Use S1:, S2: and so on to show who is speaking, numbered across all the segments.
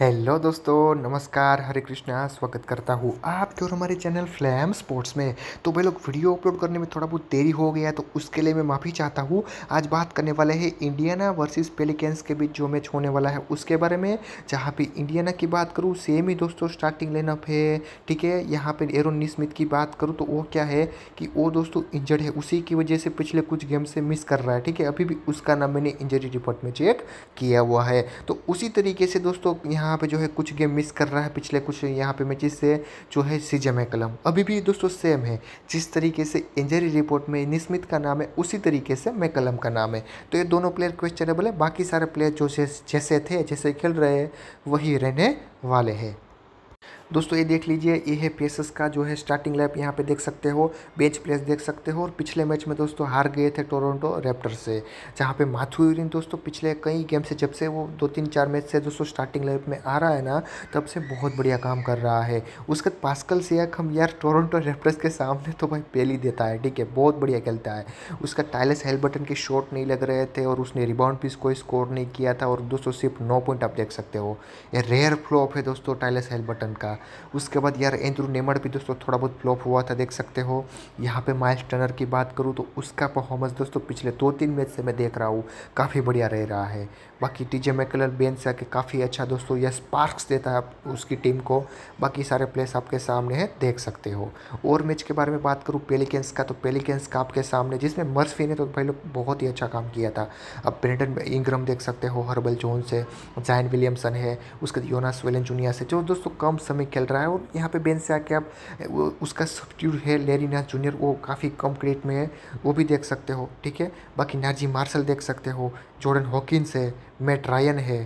S1: hello दोस्तों नमस्कार हरे कृष्णा स्वागत करता हूँ आपके और हमारे चैनल फ्लैम स्पोर्ट्स में तो भाई लोग वीडियो अपलोड करने में थोड़ा बहुत देरी हो गया तो उसके लिए मैं माफ़ी चाहता हूँ आज बात करने वाले हैं इंडियाना वर्सेस पेलिकेंस के बीच जो मैच होने वाला है उसके बारे में जहाँ पे इंडियाना की बात करूँ सेम ही दोस्तों स्टार्टिंग लेनअप है ठीक है यहाँ पर एरोन स्मिथ की बात करूँ तो वो क्या है कि वो दोस्तों इंजर्ड है उसी की वजह से पिछले कुछ गेम से मिस कर रहा है ठीक है अभी भी उसका नाम मैंने इंजरी रिपोर्ट में चेक किया हुआ है तो उसी तरीके से दोस्तों यहाँ यहाँ पे जो है कुछ गेम मिस कर रहा है पिछले कुछ यहाँ पे मैचेस से जो है सीजे कलम अभी भी दोस्तों सेम है जिस तरीके से इंजरी रिपोर्ट में निस्मित का नाम है उसी तरीके से मैकलम का नाम है तो ये दोनों प्लेयर क्वेश्चनेबल है बाकी सारे प्लेयर जो जैसे थे जैसे खेल रहे हैं वही रहने वाले हैं दोस्तों ये देख लीजिए ये है पेसस का जो है स्टार्टिंग लाइफ यहाँ पे देख सकते हो बेंच प्लेस देख सकते हो और पिछले मैच में दोस्तों हार गए थे टोरंटो रैप्टर से जहाँ पे माथुरिन दोस्तों पिछले कई गेम से जब से वो दो तीन चार मैच से दोस्तों स्टार्टिंग लाइफ में आ रहा है ना तब से बहुत बढ़िया काम कर रहा है उसके बाद पास्कल सियाक हम यार टोरंटो रैप्टर्स के सामने तो भाई पेल ही देता है ठीक है बहुत बढ़िया खेलता है उसका टाइलस हेलबटन के शॉट नहीं लग रहे थे और उसने रिबाउंड पीस कोई स्कोर नहीं किया था और दोस्तों सिर्फ नौ पॉइंट आप देख सकते हो ये रेयर फ्लॉप है दोस्तों टाइलस हेलबटन का था उसके बाद यार एंद्रू नेमर भी दोस्तों थोड़ा बहुत फ्लॉप हुआ था देख सकते हो यहाँ पे माइल्स टनर की बात करूँ तो उसका परफॉर्मेंस दोस्तों पिछले दो तीन मैच से मैं देख रहा हूँ काफ़ी बढ़िया रह रहा है बाकी टीजे मैकलर बेन से आके काफ़ी अच्छा दोस्तों यह स्पार्क्स देता है उसकी टीम को बाकी सारे प्लेस आपके सामने हैं देख सकते हो और मैच के बारे में बात करूँ पेलिकेंस का तो पेलिकेंस का आपके सामने जिसमें मर्सफी ने तो भाई लोग बहुत ही अच्छा काम किया था अब ब्रेंडन इंग्रम देख सकते हो हर्बल जोन से जैन विलियमसन है उसके बाद योनास वेलन जूनियर से जो दोस्तों कम समय में खेल रहा है और यहाँ पे बेंच से आके आप उसका सब्ट्यूट है लेरिना जूनियर वो काफ़ी कम क्रेट में है वो भी देख सकते हो ठीक है बाकी नाजी मार्शल देख सकते हो जॉर्डन हॉकिस है मैट रायन है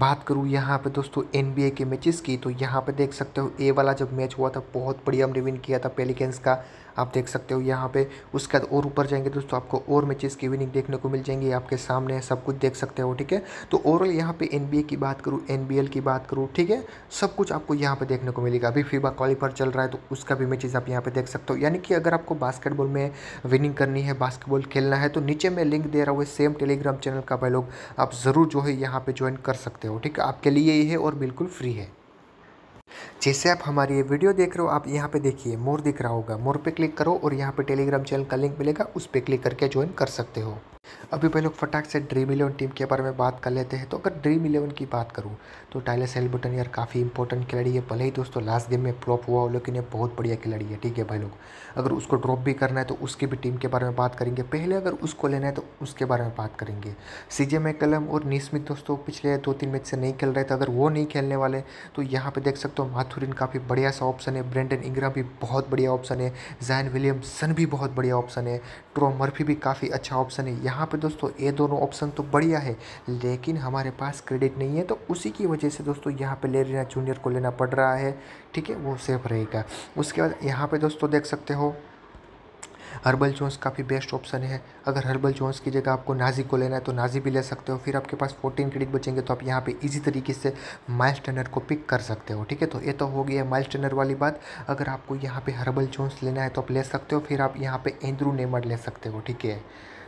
S1: बात करूँ यहाँ पे दोस्तों एनबीए के मैचेस की तो यहाँ पे देख सकते हो ए वाला जब मैच हुआ था बहुत बढ़िया हमने विन किया था पेलिकेंस का आप देख सकते हो यहाँ पे उसके बाद और ऊपर जाएंगे दोस्तों आपको और मैचेस की विनिंग देखने को मिल जाएंगी आपके सामने सब कुछ देख सकते हो ठीक है तो ओवरऑल यहाँ पे एन की बात करूँ एन की बात करूँ ठीक है सब कुछ आपको यहाँ पे देखने को मिलेगा अभी फीबा क्वालिफर चल रहा है तो उसका भी मैचेज आप यहाँ पे देख सकते हो यानी कि अगर आपको बास्केटबॉल में विनिंग करनी है बास्केटबॉल खेलना है तो नीचे मैं लिंक दे रहा हूँ सेम टेलीग्राम चैनल का भाई लोग आप ज़रूर जो है यहाँ पर ज्वाइन कर सकते हो ठीक है आपके लिए ये है और बिल्कुल फ्री है जैसे आप हमारी ये वीडियो देख रहे हो आप यहाँ पे देखिए मोर दिख रहा होगा मोर पे क्लिक करो और यहाँ पे टेलीग्राम चैनल का लिंक मिलेगा उस पर क्लिक करके ज्वाइन कर सकते हो अभी पहले फटाक से ड्रीम इलेवन टीम के बारे में बात कर लेते हैं तो अगर ड्रीम इलेवन की बात करूँ तो टाइलर सेलबटन यार काफ़ी इंपॉर्टेंट खिलाड़ी है भले ही दोस्तों लास्ट गेम में फ्लॉप हुआ हो लेकिन ये बहुत बढ़िया खिलाड़ी है ठीक है भाई लोग अगर उसको ड्रॉप भी करना है तो उसकी भी टीम के बारे में बात करेंगे पहले अगर उसको लेना है तो उसके बारे में बात करेंगे सी जे मैकलम और निस्मित दोस्तों पिछले दो तीन मैच से नहीं खेल रहे थे अगर वो नहीं खेलने वाले तो यहाँ पर देख सकते हो माथुरिन काफ़ी बढ़िया सा ऑप्शन है ब्रेंडन इंग्रा भी बहुत बढ़िया ऑप्शन है जैन विलियमसन भी बहुत बढ़िया ऑप्शन है ट्रो मर्फी भी काफ़ी अच्छा ऑप्शन है यहाँ यहाँ पे दोस्तों ये दोनों ऑप्शन तो बढ़िया है लेकिन हमारे पास क्रेडिट नहीं है तो उसी की वजह से दोस्तों यहाँ पे ले लेना जूनियर को लेना पड़ रहा है ठीक है वो सेफ रहेगा उसके बाद यहाँ पे दोस्तों देख सकते हो हर्बल जोन्स काफ़ी बेस्ट ऑप्शन है अगर हर्बल जोन्स की जगह आपको नाजी को लेना है तो नाजी भी ले सकते हो फिर आपके पास 14 क्रेडिट बचेंगे तो आप यहाँ पे इजी तरीके से माइल टर्नर को पिक कर सकते हो ठीक है तो ये तो हो गया माइल टर्नर वाली बात अगर आपको यहाँ पे हर्बल जोन्स लेना है तो आप ले सकते हो फिर आप यहाँ पे एंद्रू नेमर ले सकते हो ठीक है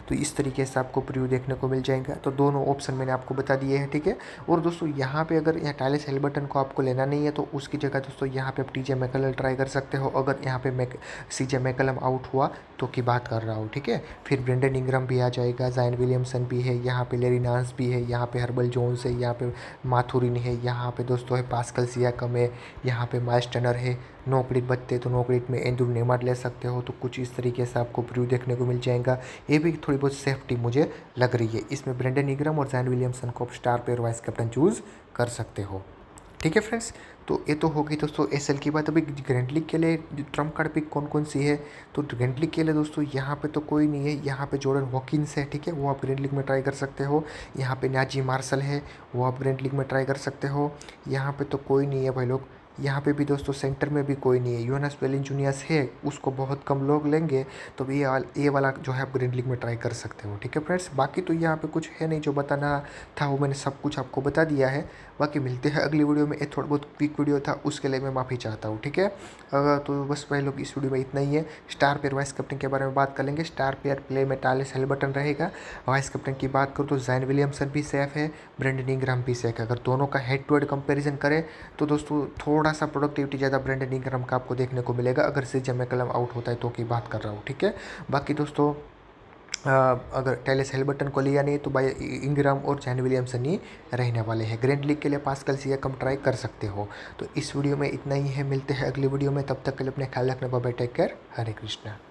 S1: तो इस तरीके से आपको प्रिव्यू देखने को मिल जाएगा तो दोनों ऑप्शन मैंने आपको बता दिए हैं ठीक है और दोस्तों यहाँ पे अगर यहाँ टाइलिस हेल बटन को आपको लेना नहीं है तो उसकी जगह दोस्तों यहाँ पे आप टी जे मैकलम ट्राई कर सकते हो अगर यहाँ पे मैक सी जे मैकलम आउट हुआ तो की बात कर रहा हूँ ठीक है फिर ब्रेंडन इंग्रम भी आ जाएगा जैन विलियमसन भी है यहाँ पे लेरी भी है यहाँ पे हर्बल जोन्स है यहाँ पे माथुरिन है यहाँ पे दोस्तों है पास्कल कम है यहाँ पे माइस टनर है नौकरी बचते तो नौकरी में एंदुर नेमार ले सकते हो तो कुछ इस तरीके से आपको प्रू देखने को मिल जाएगा ये भी थोड़ी बहुत सेफ्टी मुझे लग रही है इसमें ब्रेंडन निगरम और जैन विलियमसन को आप star player vice captain choose कर सकते हो ठीक है फ्रेंड्स तो ये तो होगी दोस्तों एस की बात अभी ग्रैंड लीग के लिए ट्रम्प कार्ड पिक कौन कौन सी है तो ग्रैंड लीग के लिए दोस्तों यहाँ पे तो कोई नहीं है यहाँ पे जोर्डन वॉकिंस है ठीक है वो आप ग्रैंड लीग में ट्राई कर सकते हो यहाँ पे न्याजी मार्शल है वो आप ग्रैंड लीग में ट्राई कर सकते हो यहाँ पे तो कोई नहीं है भाई लोग यहाँ पे भी दोस्तों सेंटर में भी कोई नहीं है यूनस जूनियर्स है उसको बहुत कम लोग लेंगे तो ये वाल, ये वाला जो है आप ग्रीन लीग में ट्राई कर सकते हो ठीक है फ्रेंड्स बाकी तो यहाँ पे कुछ है नहीं जो बताना था वो मैंने सब कुछ आपको बता दिया है बाकी मिलते हैं अगली वीडियो में थोड़ा बहुत क्विक वीडियो था उसके लिए मैं माफ़ी चाहता हूँ ठीक है अगर तो बस भाई लोग इस वीडियो में इतना ही है स्टार पेयर वाइस कैप्टन के बारे में बात कर लेंगे स्टार पेयर प्ले में टालिस हेल बटन रहेगा वाइस कैप्टन की बात करूँ तो जैन विलियमसन भी सेफ है ब्रेंडन इंग्राम भी सेफ है अगर दोनों का हेड टू हेड कंपेरिजन करें तो दोस्तों थोड़ा थोड़ा सा प्रोडक्टिविटी ज़्यादा ब्रांडेड इंग्राम का आपको देखने को मिलेगा अगर सीजम में कलम आउट होता है तो की बात कर रहा हूँ ठीक है बाकी दोस्तों आ, अगर टेलिस हेलबर्टन को लिया नहीं तो बाई इंग्राम और जैन विलियमसन ही रहने वाले हैं ग्रैंड लीग के लिए पास कल सी कम ट्राई कर सकते हो तो इस वीडियो में इतना ही है मिलते हैं अगली वीडियो में तब तक के लिए अपने ख्याल रखना बाबा टेक केयर हरे कृष्णा